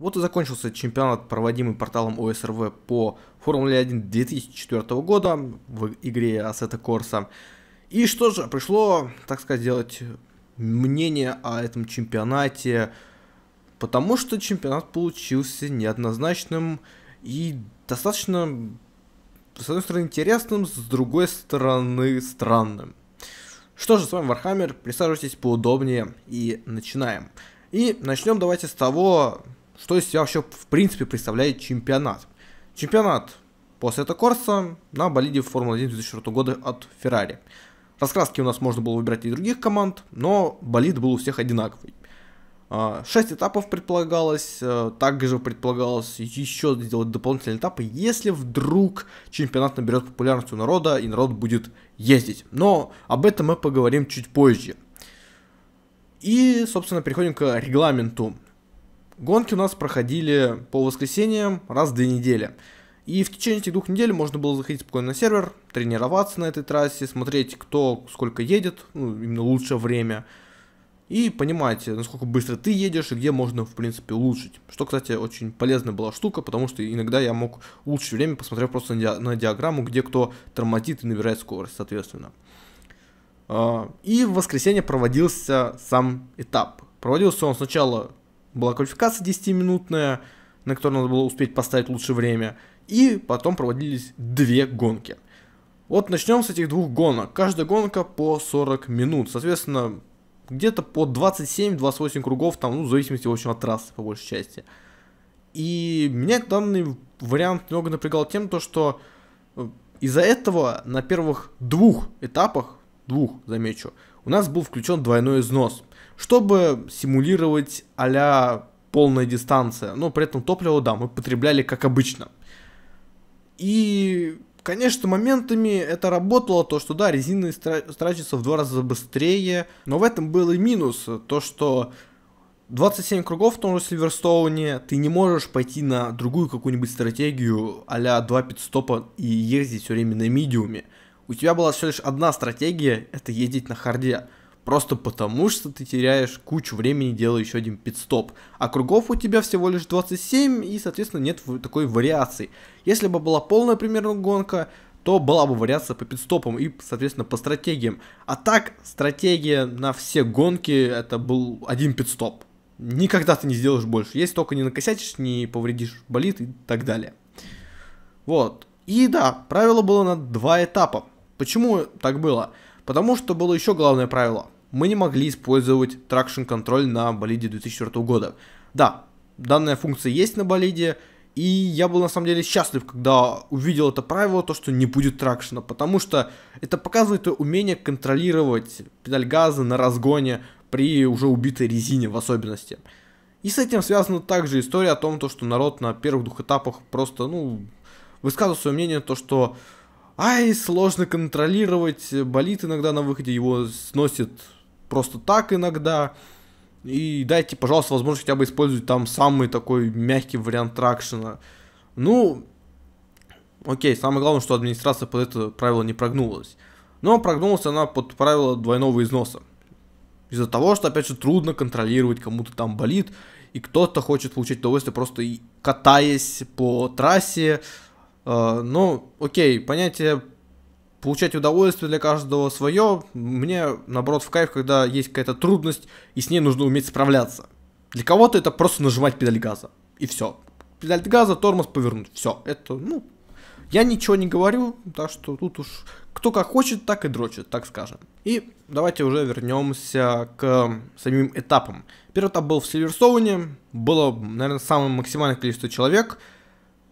Вот и закончился чемпионат, проводимый порталом ОСРВ по Формуле 1 2004 года в игре Ассета Корса. И что же, пришло, так сказать, делать мнение о этом чемпионате, потому что чемпионат получился неоднозначным и достаточно, с одной стороны, интересным, с другой стороны, странным. Что же, с вами Вархаммер, присаживайтесь поудобнее и начинаем. И начнем давайте с того, что из себя вообще в принципе представляет чемпионат. Чемпионат после этого Корса на болиде Формулы-1 2004 года от Феррари. Раскраски у нас можно было выбирать и других команд, но болид был у всех одинаковый. А, шесть этапов предполагалось, э, также предполагалось еще сделать дополнительные этапы, если вдруг чемпионат наберет популярность у народа и народ будет ездить. Но об этом мы поговорим чуть позже. И, собственно, переходим к регламенту Гонки у нас проходили по воскресеньям раз в две недели. И в течение этих двух недель можно было заходить спокойно на сервер, тренироваться на этой трассе, смотреть, кто сколько едет, ну, именно лучшее время, и понимать, насколько быстро ты едешь и где можно, в принципе, улучшить. Что, кстати, очень полезная была штука, потому что иногда я мог улучшить время, посмотрев просто на, ди на диаграмму, где кто тормозит и набирает скорость, соответственно. А, и в воскресенье проводился сам этап. Проводился он сначала была квалификация 10-минутная, на которую надо было успеть поставить лучшее время. И потом проводились две гонки. Вот начнем с этих двух гонок. Каждая гонка по 40 минут. Соответственно, где-то по 27-28 кругов, там, ну, в зависимости, в общем, от трассы, по большей части. И меня данный вариант немного напрягал тем, то, что э, из-за этого на первых двух этапах, двух, замечу, у нас был включен двойной износ чтобы симулировать а полная дистанция. Но при этом топливо, да, мы потребляли как обычно. И, конечно, моментами это работало, то что, да, резина тратится в два раза быстрее, но в этом был и минус, то что 27 кругов в том же Сильверстоуне, ты не можешь пойти на другую какую-нибудь стратегию а-ля 2 пидстопа и ездить все время на медиуме. У тебя была всего лишь одна стратегия, это ездить на харде. Просто потому, что ты теряешь кучу времени, делая еще один пидстоп. А кругов у тебя всего лишь 27, и, соответственно, нет такой вариации. Если бы была полная примерно гонка, то была бы вариация по пидстопам и, соответственно, по стратегиям. А так, стратегия на все гонки это был один пидстоп. Никогда ты не сделаешь больше, если только не накосячишь, не повредишь болит и так далее. Вот. И да, правило было на два этапа. Почему так было? Потому что было еще главное правило мы не могли использовать Traction Control на болиде 2004 года. Да, данная функция есть на болиде, и я был на самом деле счастлив, когда увидел это правило, то что не будет тракшена, потому что это показывает умение контролировать педаль газа на разгоне при уже убитой резине в особенности. И с этим связана также история о том, то, что народ на первых двух этапах просто, ну, высказывал свое мнение, то что Ай, сложно контролировать, болит иногда на выходе, его сносит просто так иногда. И дайте, пожалуйста, возможность хотя бы использовать там самый такой мягкий вариант тракшена. Ну, окей, самое главное, что администрация под это правило не прогнулась. Но прогнулась она под правило двойного износа. Из-за того, что, опять же, трудно контролировать, кому-то там болит, и кто-то хочет получить удовольствие просто катаясь по трассе. Э, ну, окей, понятие получать удовольствие для каждого свое. Мне, наоборот, в кайф, когда есть какая-то трудность, и с ней нужно уметь справляться. Для кого-то это просто нажимать педаль газа, и все. Педаль газа, тормоз повернуть, все. Это, ну, я ничего не говорю, так что тут уж кто как хочет, так и дрочит, так скажем. И давайте уже вернемся к самим этапам. Первый этап был в Сильверсоуне, было, наверное, самое максимальное количество человек.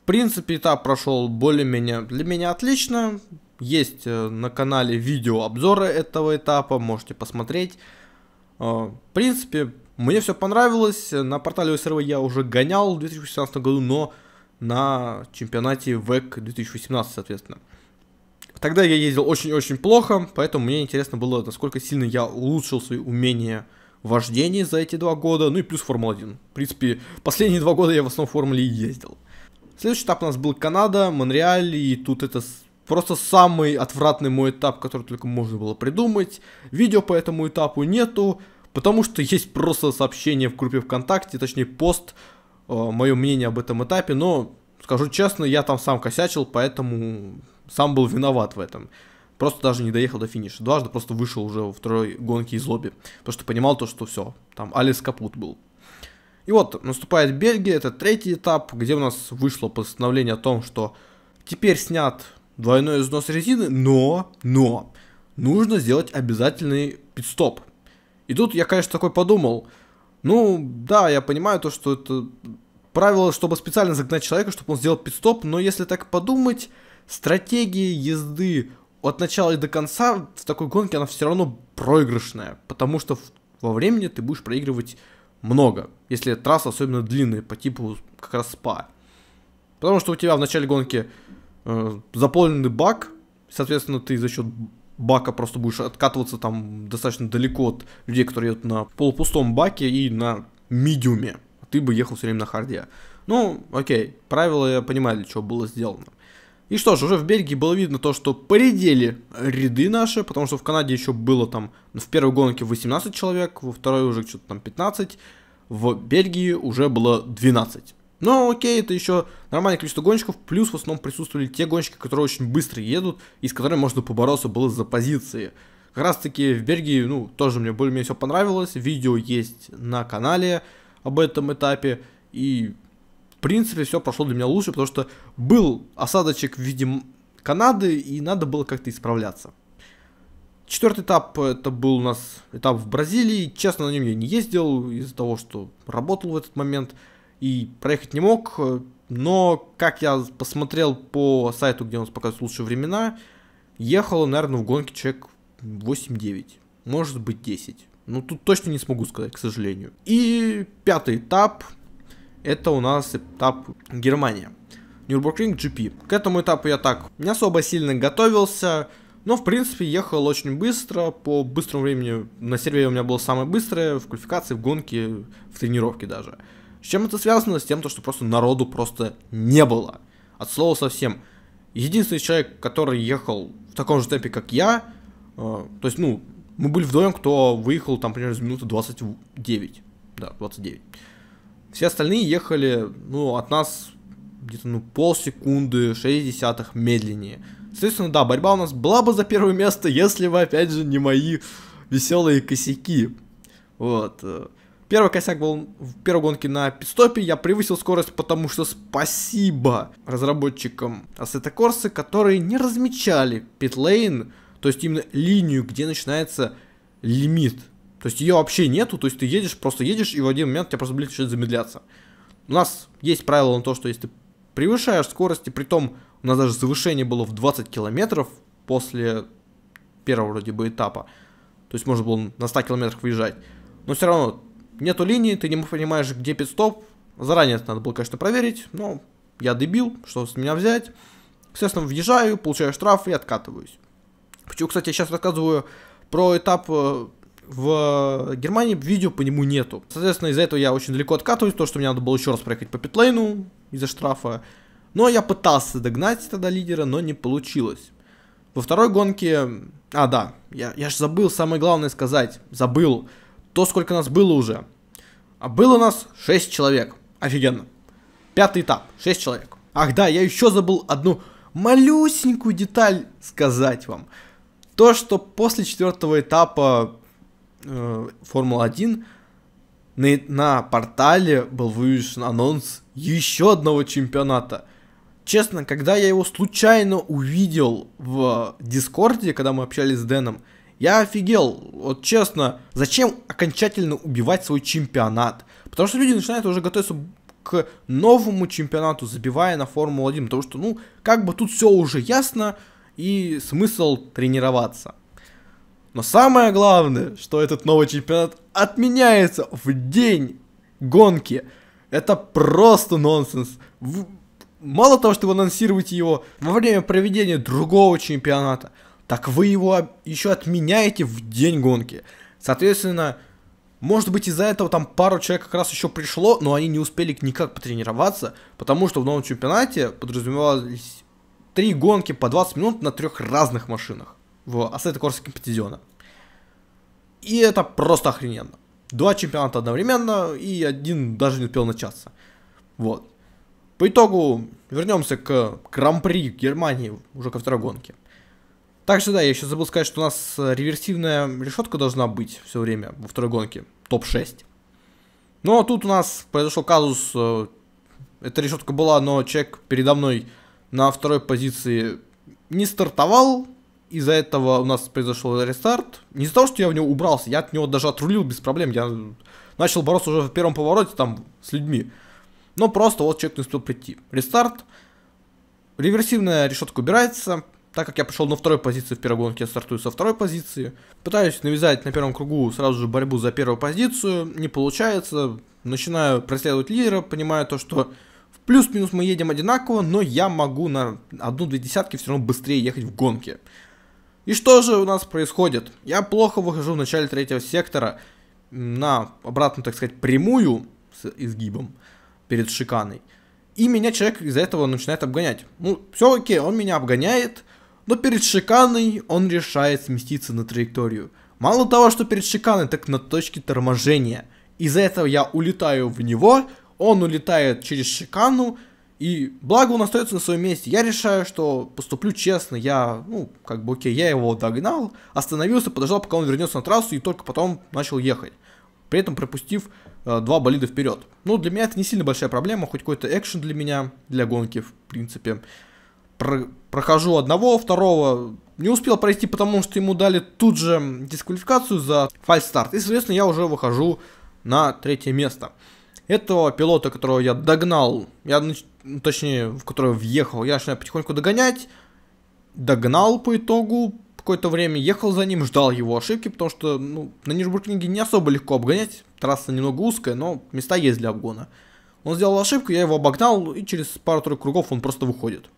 В принципе, этап прошел более-менее для меня отлично. Есть э, на канале видео обзоры этого этапа, можете посмотреть. Э, в принципе, мне все понравилось. На портале ОСРВ я уже гонял в 2016 году, но на чемпионате ВЭК 2018, соответственно. Тогда я ездил очень-очень плохо, поэтому мне интересно было, насколько сильно я улучшил свои умения вождения за эти два года, ну и плюс Формула-1. В принципе, последние два года я в основном в Формуле ездил. Следующий этап у нас был Канада, Монреаль, и тут это Просто самый отвратный мой этап, который только можно было придумать. Видео по этому этапу нету, потому что есть просто сообщение в группе ВКонтакте, точнее пост, э, мое мнение об этом этапе, но, скажу честно, я там сам косячил, поэтому сам был виноват в этом. Просто даже не доехал до финиша. Дважды просто вышел уже во второй гонке из лобби. Потому что понимал то, что все, там Алис Капут был. И вот, наступает Бельгия, это третий этап, где у нас вышло постановление о том, что теперь снят двойной износ резины, но, но, нужно сделать обязательный пит-стоп. И тут я, конечно, такой подумал, ну, да, я понимаю то, что это правило, чтобы специально загнать человека, чтобы он сделал пит-стоп, но если так подумать, стратегия езды от начала и до конца в такой гонке она все равно проигрышная, потому что во времени ты будешь проигрывать много, если трасса особенно длинная, по типу как раз спа. Потому что у тебя в начале гонки Э, заполненный бак, соответственно, ты за счет бака просто будешь откатываться там достаточно далеко от людей, которые едут на полупустом баке и на медиуме. Ты бы ехал все время на харде. Ну, окей, правила я понимаю, для чего было сделано. И что ж, уже в Бельгии было видно то, что поредели ряды наши, потому что в Канаде еще было там в первой гонке 18 человек, во второй уже что-то там 15, в Бельгии уже было 12. Но окей, это еще нормальное количество гонщиков, плюс в основном присутствовали те гонщики, которые очень быстро едут, и с которыми можно побороться было за позиции. Как раз таки в Бельгии, ну, тоже мне более-менее все понравилось, видео есть на канале об этом этапе, и в принципе все прошло для меня лучше, потому что был осадочек в виде Канады, и надо было как-то исправляться. Четвертый этап, это был у нас этап в Бразилии, честно, на нем я не ездил, из-за того, что работал в этот момент, и проехать не мог, э, но как я посмотрел по сайту, где у нас показывают лучшие времена, ехало, наверное, в гонке человек 8-9, может быть 10. Ну, тут точно не смогу сказать, к сожалению. И пятый этап, это у нас этап Германия. Нюрбургринг GP. К этому этапу я так не особо сильно готовился, но, в принципе, ехал очень быстро, по быстрому времени. На сервере у меня было самое быстрое в квалификации, в гонке, в тренировке даже чем это связано? С тем, что просто народу просто не было. От слова совсем. Единственный человек, который ехал в таком же темпе, как я, э, то есть, ну, мы были вдвоем, кто выехал там примерно за минуту 29. Да, 29. Все остальные ехали, ну, от нас где-то, ну, полсекунды, 6 десятых медленнее. Соответственно, да, борьба у нас была бы за первое место, если бы, опять же, не мои веселые косяки. Вот. Э. Первый косяк был в первой гонке на пидстопе. Я превысил скорость, потому что спасибо разработчикам Ассета Корсы, которые не размечали питлейн, то есть именно линию, где начинается лимит. То есть ее вообще нету, то есть ты едешь, просто едешь, и в один момент у тебя просто блин начинает замедляться. У нас есть правило на то, что если ты превышаешь скорость, и при том у нас даже завышение было в 20 километров после первого вроде бы этапа, то есть можно было на 100 километрах выезжать, но все равно нету линии, ты не понимаешь, где пидстоп. Заранее это надо было, конечно, проверить, но я дебил, что с меня взять. Естественно, въезжаю, получаю штраф и откатываюсь. Почему, кстати, я сейчас рассказываю про этап э, в Германии, видео по нему нету. Соответственно, из-за этого я очень далеко откатываюсь, то, что мне надо было еще раз проехать по питлейну из-за штрафа. Но я пытался догнать тогда лидера, но не получилось. Во второй гонке... А, да, я, я же забыл самое главное сказать. Забыл то, сколько нас было уже. А было у нас 6 человек. Офигенно. Пятый этап. 6 человек. Ах да, я еще забыл одну малюсенькую деталь сказать вам. То, что после четвертого этапа э, Формулы-1 на, на портале был вывешен анонс еще одного чемпионата. Честно, когда я его случайно увидел в Дискорде, когда мы общались с Дэном, я офигел, вот честно, зачем окончательно убивать свой чемпионат? Потому что люди начинают уже готовиться к новому чемпионату, забивая на Формулу-1, потому что, ну, как бы тут все уже ясно и смысл тренироваться. Но самое главное, что этот новый чемпионат отменяется в день гонки. Это просто нонсенс. Мало того, что вы анонсируете его во время проведения другого чемпионата, так вы его еще отменяете в день гонки. Соответственно, может быть из-за этого там пару человек как раз еще пришло, но они не успели никак потренироваться, потому что в новом чемпионате подразумевались три гонки по 20 минут на трех разных машинах в Ассета Корса Компетизиона. И это просто охрененно. Два чемпионата одновременно, и один даже не успел начаться. Вот. По итогу вернемся к Гран-при Германии уже ко второй гонке. Также, да, я еще забыл сказать, что у нас э, реверсивная решетка должна быть все время во второй гонке. Топ-6. Но тут у нас произошел казус. Э, эта решетка была, но человек передо мной на второй позиции не стартовал. Из-за этого у нас произошел рестарт. Не из-за того, что я в него убрался, я от него даже отрулил без проблем. Я начал бороться уже в первом повороте там с людьми. Но просто вот человек не успел прийти. Рестарт. Реверсивная решетка убирается. Так как я пошел на второй позиции в первой гонке, я стартую со второй позиции. Пытаюсь навязать на первом кругу сразу же борьбу за первую позицию, не получается. Начинаю преследовать лидера, понимаю то, что в плюс-минус мы едем одинаково, но я могу на одну-две десятки все равно быстрее ехать в гонке. И что же у нас происходит? Я плохо выхожу в начале третьего сектора на обратную, так сказать, прямую с изгибом перед шиканой. И меня человек из-за этого начинает обгонять. Ну, все окей, он меня обгоняет, но перед шиканой он решает сместиться на траекторию. Мало того, что перед шиканой, так на точке торможения. Из-за этого я улетаю в него, он улетает через шикану, и благо он остается на своем месте. Я решаю, что поступлю честно. Я, ну, как бы окей, я его догнал, остановился, подождал, пока он вернется на трассу, и только потом начал ехать. При этом пропустив э, два болида вперед. Ну, для меня это не сильно большая проблема, хоть какой-то экшен для меня, для гонки, в принципе про прохожу одного, второго, не успел пройти, потому что ему дали тут же дисквалификацию за фальстарт. И, соответственно, я уже выхожу на третье место. Этого пилота, которого я догнал, я, ну, ну, точнее, в которого въехал, я начинаю потихоньку догонять. Догнал по итогу, какое-то время ехал за ним, ждал его ошибки, потому что ну, на Нижбургинге не особо легко обгонять. Трасса немного узкая, но места есть для обгона. Он сделал ошибку, я его обогнал, и через пару-тройку кругов он просто выходит.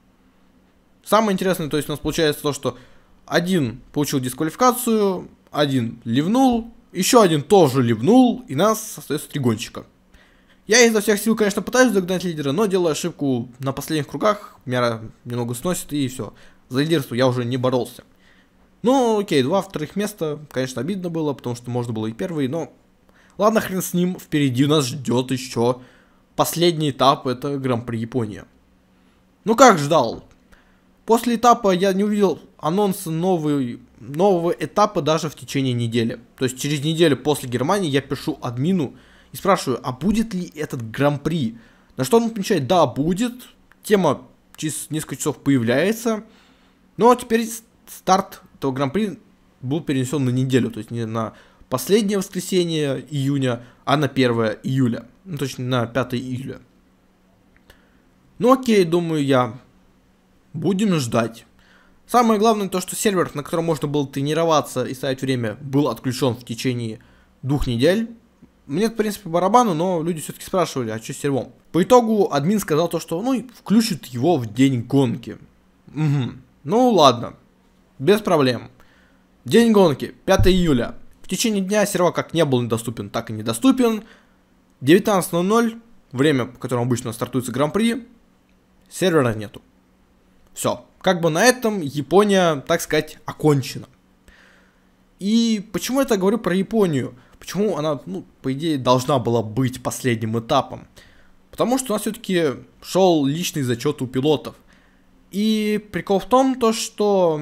Самое интересное, то есть у нас получается то, что один получил дисквалификацию, один ливнул, еще один тоже ливнул, и нас остается три гонщика. Я изо всех сил, конечно, пытаюсь догнать лидера, но делаю ошибку на последних кругах, меня немного сносит и все. За лидерство я уже не боролся. Ну, окей, два вторых места, конечно, обидно было, потому что можно было и первый, но... Ладно, хрен с ним, впереди нас ждет еще последний этап, это Гран-при Япония. Ну как ждал? После этапа я не увидел анонса новый, нового этапа даже в течение недели. То есть через неделю после Германии я пишу админу и спрашиваю, а будет ли этот гран-при? На что он отвечает, да, будет. Тема через несколько часов появляется. Но ну, а теперь старт этого гран-при был перенесен на неделю, то есть не на последнее воскресенье июня, а на 1 июля. Ну, точно на 5 июля. Ну окей, думаю я, Будем ждать. Самое главное то, что сервер, на котором можно было тренироваться и ставить время, был отключен в течение двух недель. Мне, в принципе, барабану, но люди все-таки спрашивали, а что с сервом? По итогу админ сказал то, что ну включит его в день гонки. Угу. Ну ладно, без проблем. День гонки, 5 июля. В течение дня сервер как не был недоступен, так и недоступен. 19.00, время, по которому обычно стартуется гран-при, сервера нету. Все. Как бы на этом Япония, так сказать, окончена. И почему я так говорю про Японию? Почему она, ну, по идее, должна была быть последним этапом? Потому что у нас все-таки шел личный зачет у пилотов. И прикол в том, то, что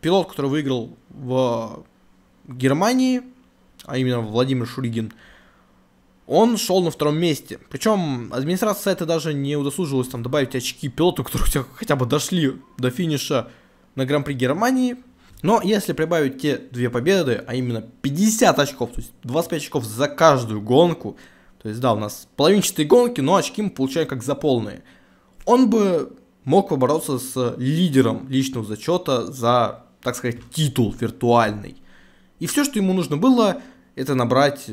пилот, который выиграл в Германии, а именно Владимир Шуригин, он шел на втором месте. Причем администрация это даже не удосужилась там добавить очки пилоту, которые хотя бы дошли до финиша на Гран-при Германии. Но если прибавить те две победы, а именно 50 очков, то есть 25 очков за каждую гонку, то есть да, у нас половинчатые гонки, но очки мы получаем как за полные. Он бы мог побороться с лидером личного зачета за, так сказать, титул виртуальный. И все, что ему нужно было, это набрать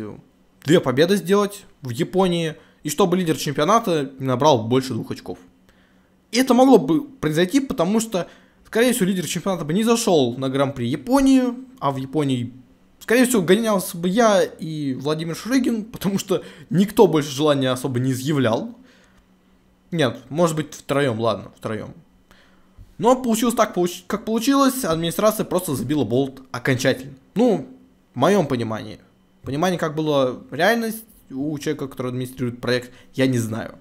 две победы сделать в Японии, и чтобы лидер чемпионата набрал больше двух очков. И это могло бы произойти, потому что, скорее всего, лидер чемпионата бы не зашел на Гран-при Японии, а в Японии, скорее всего, гонялся бы я и Владимир Шурыгин, потому что никто больше желания особо не изъявлял. Нет, может быть, втроем, ладно, втроем. Но получилось так, как получилось, администрация просто забила болт окончательно. Ну, в моем понимании. Понимание, как было реальность у человека, который администрирует проект, я не знаю.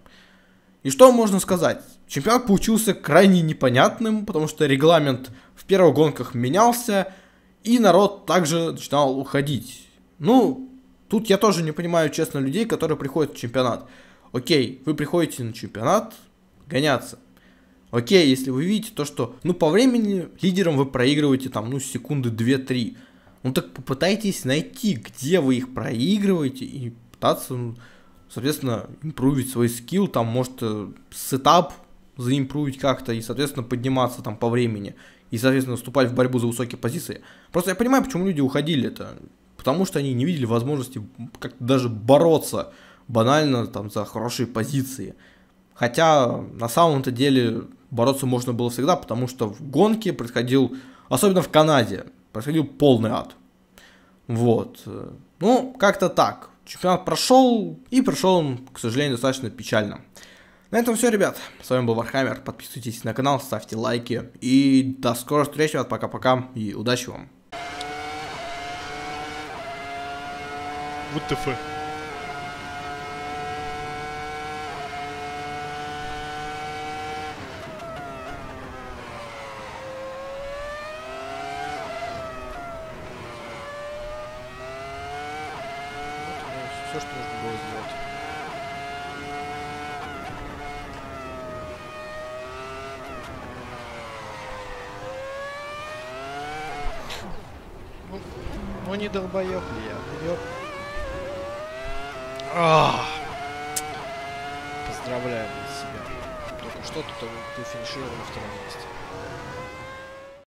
И что можно сказать? Чемпионат получился крайне непонятным, потому что регламент в первых гонках менялся, и народ также начинал уходить. Ну, тут я тоже не понимаю, честно, людей, которые приходят в чемпионат. Окей, вы приходите на чемпионат гоняться. Окей, если вы видите то, что, ну, по времени лидером вы проигрываете там, ну, секунды 2-3. Ну так попытайтесь найти, где вы их проигрываете и пытаться, ну, соответственно, импровить свой скилл, там, может, э, сетап заимпровить как-то и, соответственно, подниматься там по времени и, соответственно, вступать в борьбу за высокие позиции. Просто я понимаю, почему люди уходили это. Потому что они не видели возможности как-то даже бороться банально там за хорошие позиции. Хотя на самом-то деле бороться можно было всегда, потому что в гонке происходил, особенно в Канаде, происходил полный ад. Вот. Ну, как-то так. Чемпионат прошел, и прошел он, к сожалению, достаточно печально. На этом все, ребят. С вами был Вархаммер. Подписывайтесь на канал, ставьте лайки. И до скорых встреч, ребят. Пока-пока и удачи вам. What the fuck? все, что нужно было сделать. Ну, ну не долбоёб, ли я? Ёп. Поздравляю себя. Только что то ты финишировал на втором месте.